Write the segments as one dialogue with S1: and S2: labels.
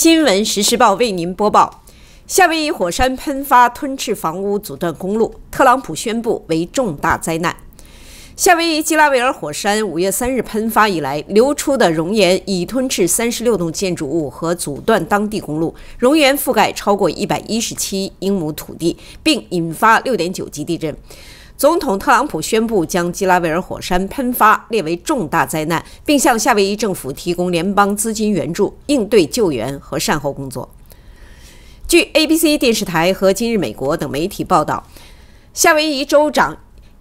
S1: 新闻实时报为您播报：夏威夷火山喷发，吞噬房屋，阻断公路。特朗普宣布为重大灾难。夏威夷基拉韦尔火山五月三日喷发以来，流出的熔岩已吞噬三十六栋建筑物和阻断当地公路，熔岩覆盖超过一百一十七英亩土地，并引发六点九级地震。总统特朗普宣布将基拉韦尔火山喷发列为重大灾难，并向夏威夷政府提供联邦资金援助，应对救援和善后工作。据 ABC 电视台和《今日美国》等媒体报道，夏威夷州长。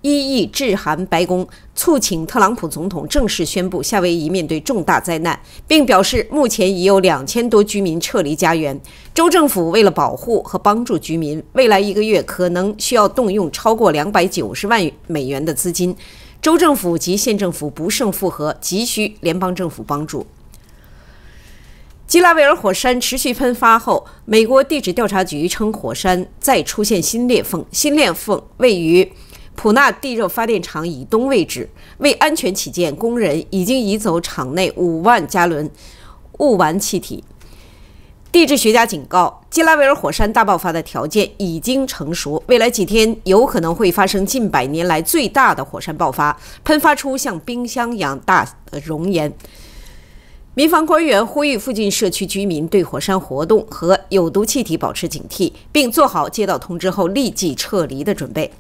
S1: 一意致函白宫，促请特朗普总统正式宣布夏威夷面对重大灾难，并表示目前已有两千多居民撤离家园。州政府为了保护和帮助居民，未来一个月可能需要动用超过两百九十万美元的资金。州政府及县政府不胜负荷，急需联邦政府帮助。基拉维尔火山持续喷发后，美国地质调查局称火山再出现新裂缝，新裂缝位于。普纳地热发电厂以东位置，为安全起见，工人已经移走厂内五万加仑雾烷气体。地质学家警告，基拉维尔火山大爆发的条件已经成熟，未来几天有可能会发生近百年来最大的火山爆发，喷发出像冰箱一样大的熔岩。民防官员呼吁附近社区居民对火山活动和有毒气体保持警惕，并做好接到通知后立即撤离的准备。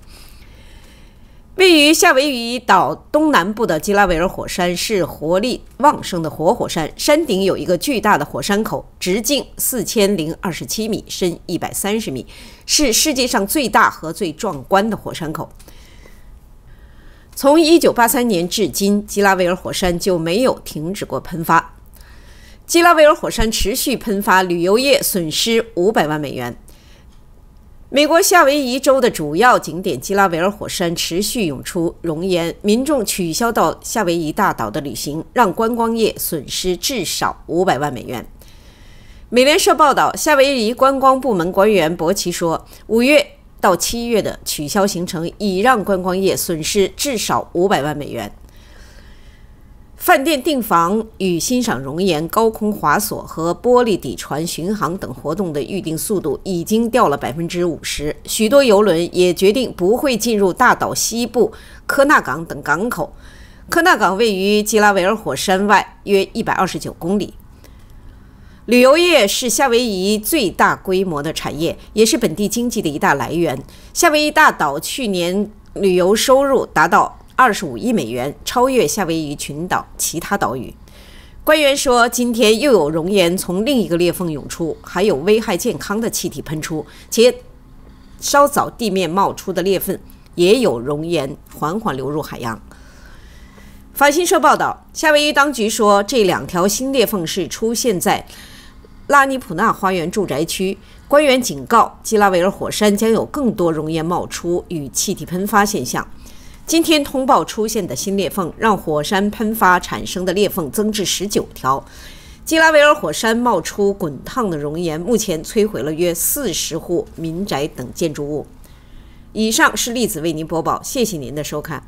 S1: 位于夏威夷岛东南部的基拉韦尔火山是活力旺盛的活火山，山顶有一个巨大的火山口，直径四千零二十七米，深一百三十米，是世界上最大和最壮观的火山口。从一九八三年至今，基拉维尔火山就没有停止过喷发。基拉维尔火山持续喷发，旅游业损失五百万美元。美国夏威夷州的主要景点基拉韦尔火山持续涌出熔岩，民众取消到夏威夷大岛的旅行，让观光业损失至少五百万美元。美联社报道，夏威夷观光部门官员伯奇说，五月到七月的取消行程已让观光业损失至少五百万美元。饭店订房与欣赏熔岩、高空滑索和玻璃底船巡航等活动的预订速度已经掉了百分之五十。许多游轮也决定不会进入大岛西部科纳港等港口。科纳港位于基拉维尔火山外约一百二十九公里。旅游业是夏威夷最大规模的产业，也是本地经济的一大来源。夏威夷大岛去年旅游收入达到。二十五亿美元超越夏威夷群岛其他岛屿。官员说，今天又有熔岩从另一个裂缝涌出，还有危害健康的气体喷出，且稍早地面冒出的裂缝也有熔岩缓缓流入海洋。法新社报道，夏威夷当局说，这两条新裂缝是出现在拉尼普纳花园住宅区。官员警告，基拉维尔火山将有更多熔岩冒出与气体喷发现象。今天通报出现的新裂缝，让火山喷发产生的裂缝增至十九条。基拉维尔火山冒出滚烫的熔岩，目前摧毁了约四十户民宅等建筑物。以上是栗子为您播报，谢谢您的收看。